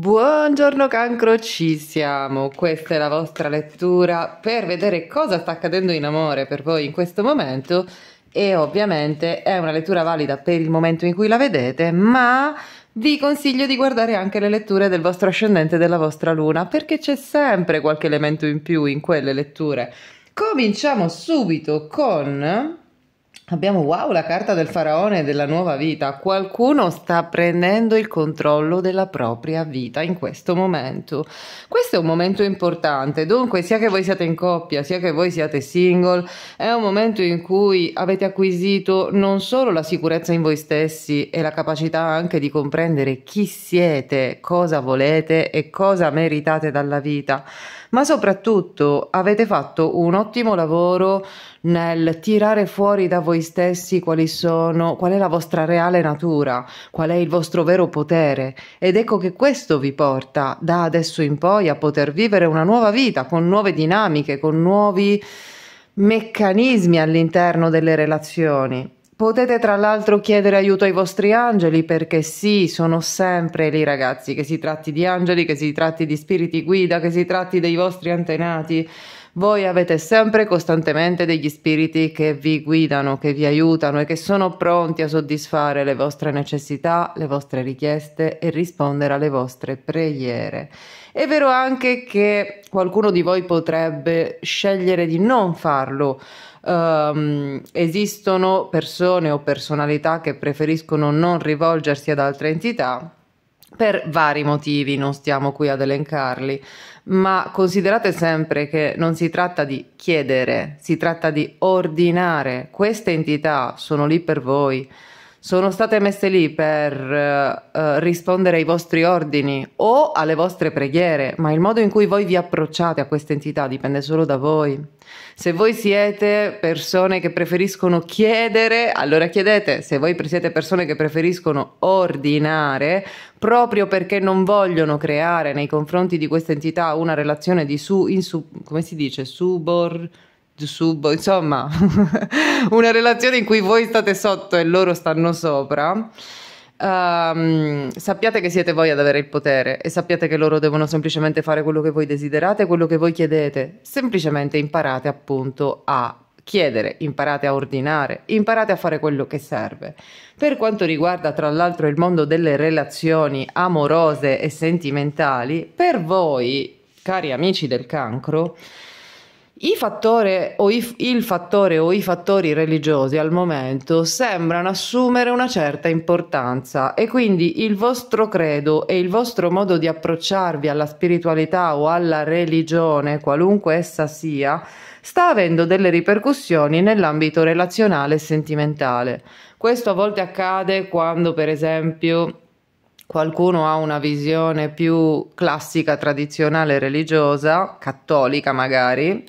Buongiorno cancro, ci siamo. Questa è la vostra lettura per vedere cosa sta accadendo in amore per voi in questo momento e ovviamente è una lettura valida per il momento in cui la vedete, ma vi consiglio di guardare anche le letture del vostro ascendente e della vostra luna perché c'è sempre qualche elemento in più in quelle letture. Cominciamo subito con Abbiamo wow la carta del faraone della nuova vita. Qualcuno sta prendendo il controllo della propria vita in questo momento. Questo è un momento importante, dunque sia che voi siate in coppia, sia che voi siate single, è un momento in cui avete acquisito non solo la sicurezza in voi stessi e la capacità anche di comprendere chi siete, cosa volete e cosa meritate dalla vita, ma soprattutto avete fatto un ottimo lavoro nel tirare fuori da voi stessi quali sono, qual è la vostra reale natura, qual è il vostro vero potere ed ecco che questo vi porta da adesso in poi a poter vivere una nuova vita con nuove dinamiche, con nuovi meccanismi all'interno delle relazioni. Potete tra l'altro chiedere aiuto ai vostri angeli perché sì, sono sempre lì ragazzi, che si tratti di angeli, che si tratti di spiriti guida, che si tratti dei vostri antenati. Voi avete sempre costantemente degli spiriti che vi guidano, che vi aiutano e che sono pronti a soddisfare le vostre necessità, le vostre richieste e rispondere alle vostre preghiere. È vero anche che qualcuno di voi potrebbe scegliere di non farlo. Um, esistono persone o personalità che preferiscono non rivolgersi ad altre entità per vari motivi, non stiamo qui ad elencarli, ma considerate sempre che non si tratta di chiedere, si tratta di ordinare. Queste entità sono lì per voi sono state messe lì per uh, rispondere ai vostri ordini o alle vostre preghiere, ma il modo in cui voi vi approcciate a questa entità dipende solo da voi. Se voi siete persone che preferiscono chiedere, allora chiedete, se voi siete persone che preferiscono ordinare, proprio perché non vogliono creare nei confronti di questa entità una relazione di su, in su, come si dice, subordinazione sub, insomma, una relazione in cui voi state sotto e loro stanno sopra. Um, sappiate che siete voi ad avere il potere e sappiate che loro devono semplicemente fare quello che voi desiderate, quello che voi chiedete. Semplicemente imparate appunto a chiedere, imparate a ordinare, imparate a fare quello che serve. Per quanto riguarda tra l'altro il mondo delle relazioni amorose e sentimentali, per voi, cari amici del cancro, i fattore, o i, il fattore o i fattori religiosi al momento sembrano assumere una certa importanza e quindi il vostro credo e il vostro modo di approcciarvi alla spiritualità o alla religione, qualunque essa sia, sta avendo delle ripercussioni nell'ambito relazionale e sentimentale. Questo a volte accade quando, per esempio, qualcuno ha una visione più classica, tradizionale, religiosa, cattolica magari,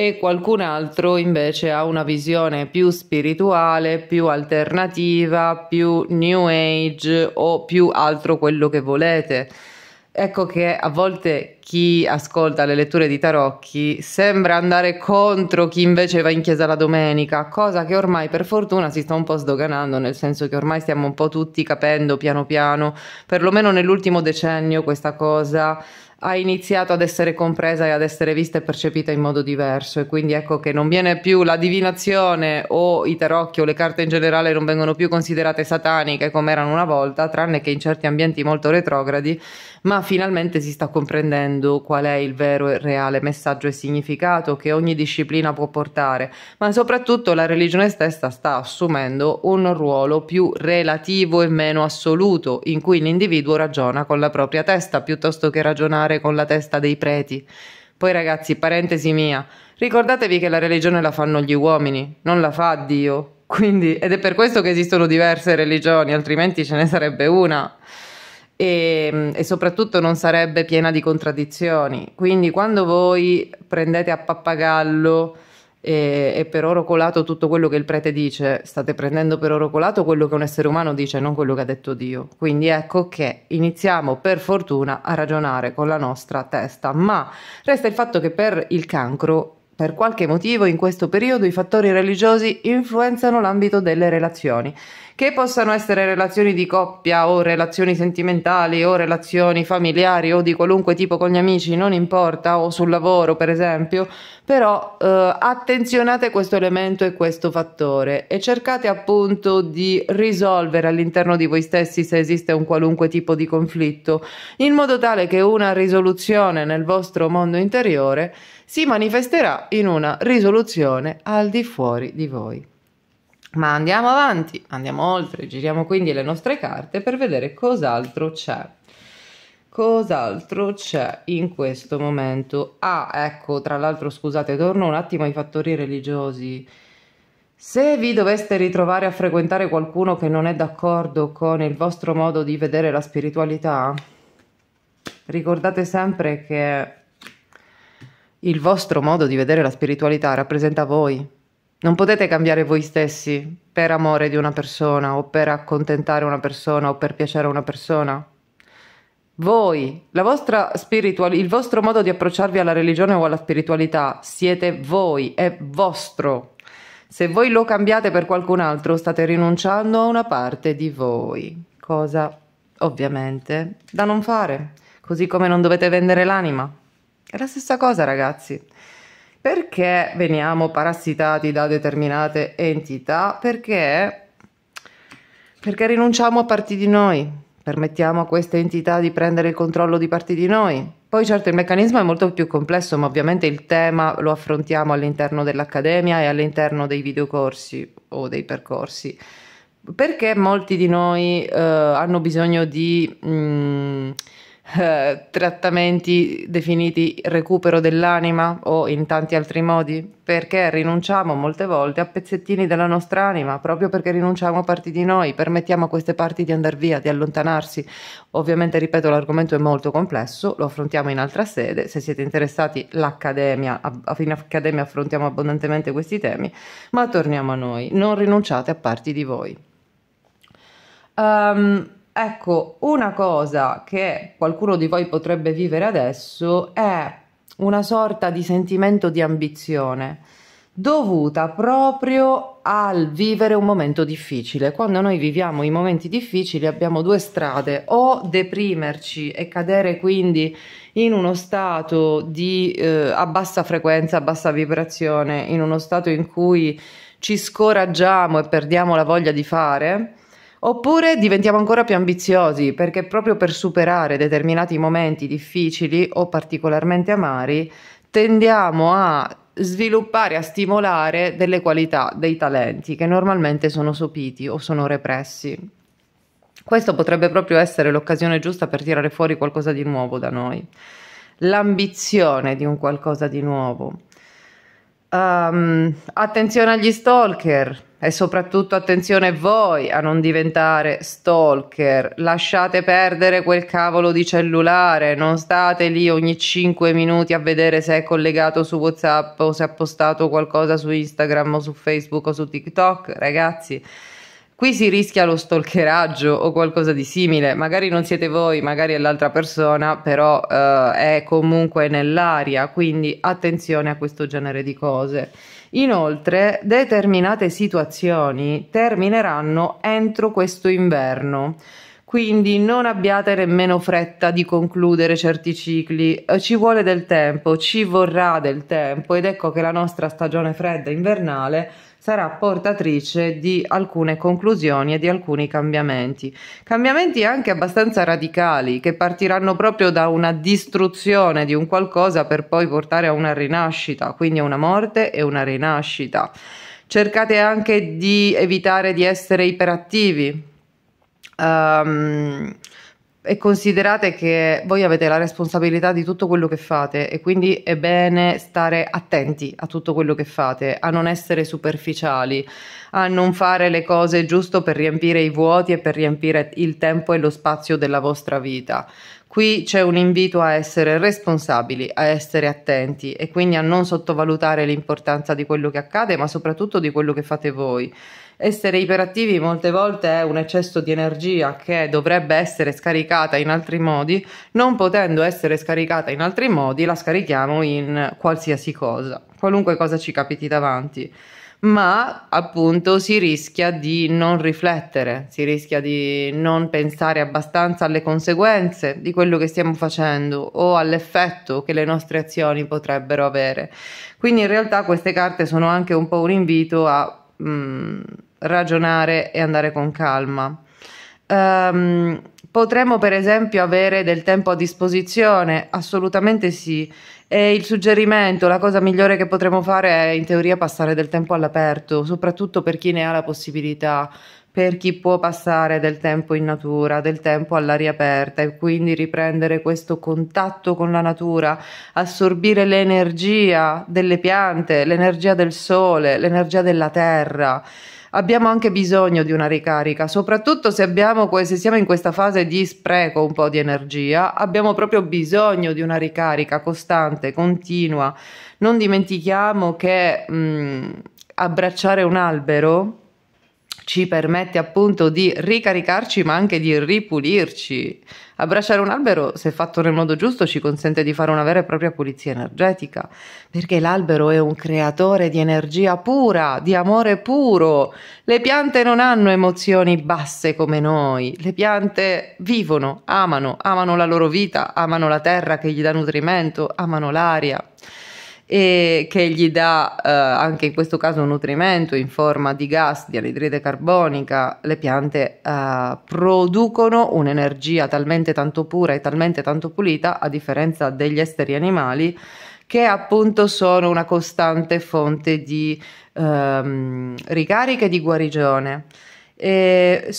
e qualcun altro invece ha una visione più spirituale, più alternativa, più new age o più altro quello che volete. Ecco che a volte chi ascolta le letture di tarocchi sembra andare contro chi invece va in chiesa la domenica, cosa che ormai per fortuna si sta un po' sdoganando, nel senso che ormai stiamo un po' tutti capendo piano piano, perlomeno nell'ultimo decennio questa cosa ha iniziato ad essere compresa e ad essere vista e percepita in modo diverso e quindi ecco che non viene più la divinazione o i tarocchi o le carte in generale non vengono più considerate sataniche come erano una volta, tranne che in certi ambienti molto retrogradi, ma finalmente si sta comprendendo qual è il vero e reale messaggio e significato che ogni disciplina può portare, ma soprattutto la religione stessa sta assumendo un ruolo più relativo e meno assoluto, in cui l'individuo ragiona con la propria testa piuttosto che ragionare con la testa dei preti. Poi ragazzi, parentesi mia, ricordatevi che la religione la fanno gli uomini, non la fa Dio. Quindi, ed è per questo che esistono diverse religioni, altrimenti ce ne sarebbe una e, ehm, e, soprattutto non sarebbe piena di contraddizioni. Quindi quando voi prendete a pappagallo e, eh, e, per oro colato tutto quello che il prete dice, state prendendo per oro colato quello che un essere umano dice, non quello che ha detto Dio. Quindi ecco che iniziamo per fortuna a ragionare con la nostra testa, ma resta il fatto che per il cancro per qualche motivo in questo periodo i fattori religiosi influenzano l'ambito delle relazioni che possano essere relazioni di coppia o relazioni sentimentali o relazioni familiari o di qualunque tipo con gli amici, non importa, o sul lavoro per esempio, però eh, attenzionate questo elemento e questo fattore e cercate appunto di risolvere all'interno di voi stessi se esiste un qualunque tipo di conflitto, in modo tale che una risoluzione nel vostro mondo interiore si manifesterà in una risoluzione al di fuori di voi. Ma andiamo avanti, andiamo oltre, giriamo quindi le nostre carte per vedere cos'altro c'è. Cos'altro c'è in questo momento? Ah, ecco, tra l'altro scusate, torno un attimo ai fattori religiosi. Se vi doveste ritrovare a frequentare qualcuno che non è d'accordo con il vostro modo di vedere la spiritualità, ricordate sempre che il vostro modo di vedere la spiritualità rappresenta voi non potete cambiare voi stessi per amore di una persona o per accontentare una persona o per piacere a una persona. Voi, la vostra spiritual- il vostro modo di approcciarvi alla religione o alla spiritualità siete voi, è vostro. Se voi lo cambiate per qualcun altro state rinunciando a una parte di voi, cosa ovviamente da non fare, così come non dovete vendere l'anima. È la stessa cosa ragazzi perché veniamo parassitati da determinate entità? Perché, perché rinunciamo a parti di noi, permettiamo a queste entità di prendere il controllo di parti di noi. Poi certo il meccanismo è molto più complesso, ma ovviamente il tema lo affrontiamo all'interno dell'accademia e all'interno dei videocorsi o dei percorsi. Perché molti di noi eh, hanno bisogno di... Mh, mm, eh, trattamenti definiti recupero dell'anima o in tanti altri modi, perché rinunciamo molte volte a pezzettini della nostra anima, proprio perché rinunciamo a parti di noi, permettiamo a queste parti di andare via, di allontanarsi. Ovviamente, ripeto, l'argomento è molto complesso, lo affrontiamo in altra sede, se siete interessati l'Accademia, a fine Accademia affrontiamo abbondantemente questi temi, ma torniamo a noi, non rinunciate a parti di voi. Um, Ecco, una cosa che qualcuno di voi potrebbe vivere adesso è una sorta di sentimento di ambizione dovuta proprio al vivere un momento difficile. Quando noi viviamo i momenti difficili abbiamo due strade, o deprimerci e cadere quindi in uno stato di eh, a bassa frequenza, a bassa vibrazione, in uno stato in cui ci scoraggiamo e perdiamo la voglia di fare, Oppure diventiamo ancora più ambiziosi perché proprio per superare determinati momenti difficili o particolarmente amari tendiamo a sviluppare, a stimolare delle qualità, dei talenti che normalmente sono sopiti o sono repressi. Questo potrebbe proprio essere l'occasione giusta per tirare fuori qualcosa di nuovo da noi, l'ambizione di un qualcosa di nuovo. Um, attenzione agli stalker e soprattutto attenzione voi a non diventare stalker. Lasciate perdere quel cavolo di cellulare, non state lì ogni 5 minuti a vedere se è collegato su WhatsApp o se ha postato qualcosa su Instagram o su Facebook o su TikTok, ragazzi. Qui si rischia lo stalkeraggio o qualcosa di simile, magari non siete voi, magari è l'altra persona, però eh, è comunque nell'aria, quindi attenzione a questo genere di cose. Inoltre, determinate situazioni termineranno entro questo inverno. Quindi non abbiate nemmeno fretta di concludere certi cicli, eh, ci vuole del tempo, ci vorrà del tempo ed ecco che la nostra stagione fredda invernale sarà portatrice di alcune conclusioni e di alcuni cambiamenti. Cambiamenti anche abbastanza radicali che partiranno proprio da una distruzione di un qualcosa per poi portare a una rinascita, quindi a una morte e una rinascita. Cercate anche di evitare di essere iperattivi. Um, e considerate che voi avete la responsabilità di tutto quello che fate e quindi è bene stare attenti a tutto quello che fate, a non essere superficiali, a non fare le cose giusto per riempire i vuoti e per riempire il tempo e lo spazio della vostra vita. Qui c'è un invito a essere responsabili, a essere attenti e quindi a non sottovalutare l'importanza di quello che accade, ma soprattutto di quello che fate voi. Essere iperattivi molte volte è un eccesso di energia che dovrebbe essere scaricata in altri modi, non potendo essere scaricata in altri modi la scarichiamo in qualsiasi cosa, qualunque cosa ci capiti davanti ma appunto si rischia di non riflettere, si rischia di non pensare abbastanza alle conseguenze di quello che stiamo facendo o all'effetto che le nostre azioni potrebbero avere. Quindi in realtà queste carte sono anche un po' un invito a mh, mm, ragionare e andare con calma. Um, potremmo per esempio avere del tempo a disposizione? Assolutamente sì. E il suggerimento, la cosa migliore che potremmo fare è in teoria passare del tempo all'aperto, soprattutto per chi ne ha la possibilità, per chi può passare del tempo in natura, del tempo all'aria aperta e quindi riprendere questo contatto con la natura, assorbire l'energia delle piante, l'energia del sole, l'energia della terra abbiamo anche bisogno di una ricarica, soprattutto se, abbiamo, se siamo in questa fase di spreco un po' di energia, abbiamo proprio bisogno di una ricarica costante, continua. Non dimentichiamo che mh, mhmm, abbracciare un albero ci permette appunto di ricaricarci ma anche di ripulirci Abbracciare un albero, se fatto nel modo giusto, ci consente di fare una vera e propria pulizia energetica, perché l'albero è un creatore di energia pura, di amore puro. Le piante non hanno emozioni basse come noi, le piante vivono, amano, amano la loro vita, amano la terra che gli dà nutrimento, amano l'aria e che gli dà eh, anche in questo caso un nutrimento in forma di gas, di anidride carbonica, le piante eh, producono un'energia talmente tanto pura e talmente tanto pulita, a differenza degli esteri animali, che appunto sono una costante fonte di ehm, e di guarigione. Eh,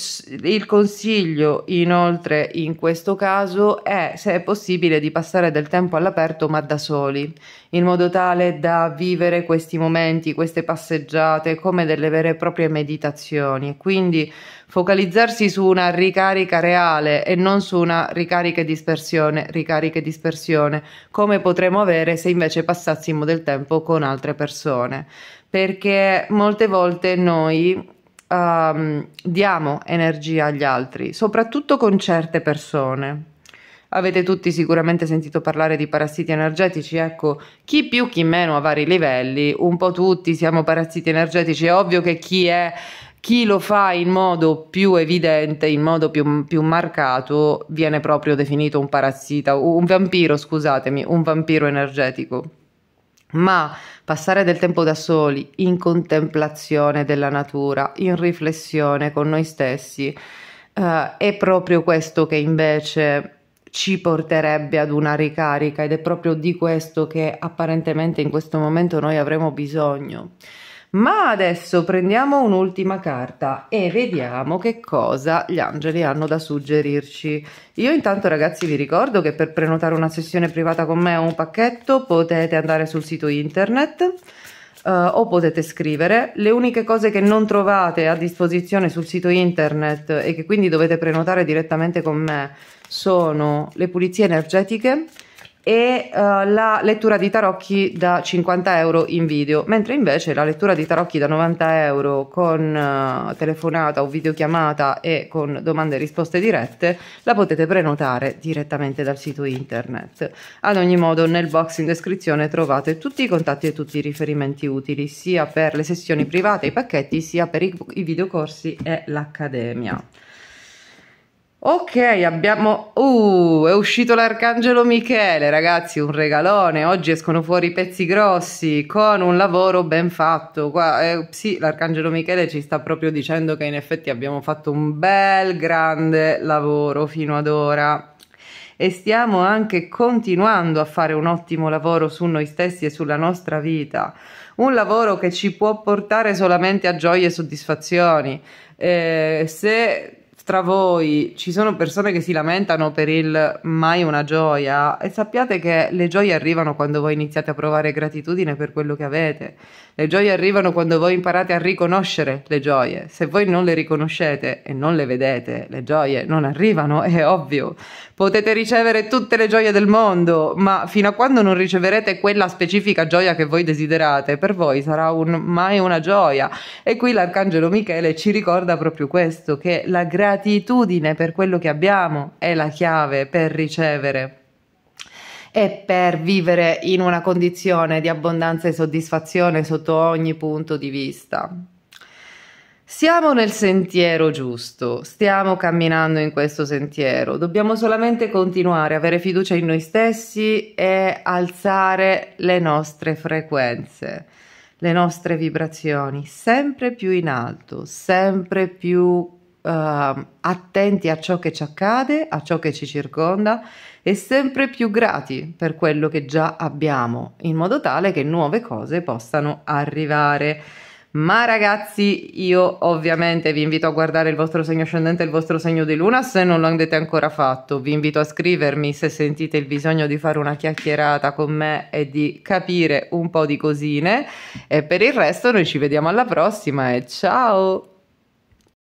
il consiglio inoltre in questo caso è se è possibile di passare del tempo all'aperto ma da soli, in modo tale da vivere questi momenti, queste passeggiate come delle vere e proprie meditazioni. Quindi focalizzarsi su una ricarica reale e non su una ricarica e dispersione, ricarica e dispersione, come potremmo avere se invece passassimo del tempo con altre persone. Perché molte volte noi um, diamo energia agli altri, soprattutto con certe persone. Avete tutti sicuramente sentito parlare di parassiti energetici, ecco, chi più chi meno a vari livelli, un po' tutti siamo parassiti energetici, è ovvio che chi è chi lo fa in modo più evidente, in modo più, più, marcato, viene proprio definito un parassita, un vampiro, scusatemi, un vampiro energetico ma passare del tempo da soli, in contemplazione della natura, in riflessione con noi stessi, eh, è proprio questo che invece ci porterebbe ad una ricarica ed è proprio di questo che apparentemente in questo momento noi avremo bisogno. Ma adesso prendiamo un'ultima carta e vediamo che cosa gli angeli hanno da suggerirci. Io intanto ragazzi vi ricordo che per prenotare una sessione privata con me o un pacchetto potete andare sul sito internet uh, o potete scrivere. Le uniche cose che non trovate a disposizione sul sito internet e che quindi dovete prenotare direttamente con me sono le pulizie energetiche e uh, la lettura di tarocchi da 50 euro in video, mentre invece la lettura di tarocchi da 90 euro con uh, telefonata o videochiamata e con domande e risposte dirette la potete prenotare direttamente dal sito internet. Ad ogni modo nel box in descrizione trovate tutti i contatti e tutti i riferimenti utili sia per le sessioni private, i pacchetti, sia per i, i videocorsi e l'accademia. Ok, abbiamo... Uh, è uscito l'Arcangelo Michele, ragazzi, un regalone. Oggi escono fuori i pezzi grossi con un lavoro ben fatto. Qua, eh, sì, l'Arcangelo Michele ci sta proprio dicendo che in effetti abbiamo fatto un bel grande lavoro fino ad ora. E stiamo anche continuando a fare un ottimo lavoro su noi stessi e sulla nostra vita. Un lavoro che ci può portare solamente a gioie e soddisfazioni. Eh, se tra voi ci sono persone che si lamentano per il mai una gioia e sappiate che le gioie arrivano quando voi iniziate a provare gratitudine per quello che avete. Le gioie arrivano quando voi imparate a riconoscere le gioie. Se voi non le riconoscete e non le vedete, le gioie non arrivano, è ovvio. Potete ricevere tutte le gioie del mondo, ma fino a quando non riceverete quella specifica gioia che voi desiderate, per voi sarà un mai una gioia. E qui l'Arcangelo Michele ci ricorda proprio questo, che la gratitudine gratitudine per quello che abbiamo è la chiave per ricevere e per vivere in una condizione di abbondanza e soddisfazione sotto ogni punto di vista. Siamo nel sentiero giusto, stiamo camminando in questo sentiero, dobbiamo solamente continuare, avere fiducia in noi stessi e alzare le nostre frequenze, le nostre vibrazioni sempre più in alto, sempre più Uh, attenti a ciò che ci accade, a ciò che ci circonda e sempre più grati per quello che già abbiamo, in modo tale che nuove cose possano arrivare. Ma ragazzi, io ovviamente vi invito a guardare il vostro segno ascendente e il vostro segno di luna se non lo avete ancora fatto. Vi invito a scrivermi se sentite il bisogno di fare una chiacchierata con me e di capire un po' di cosine. E per il resto noi ci vediamo alla prossima e ciao!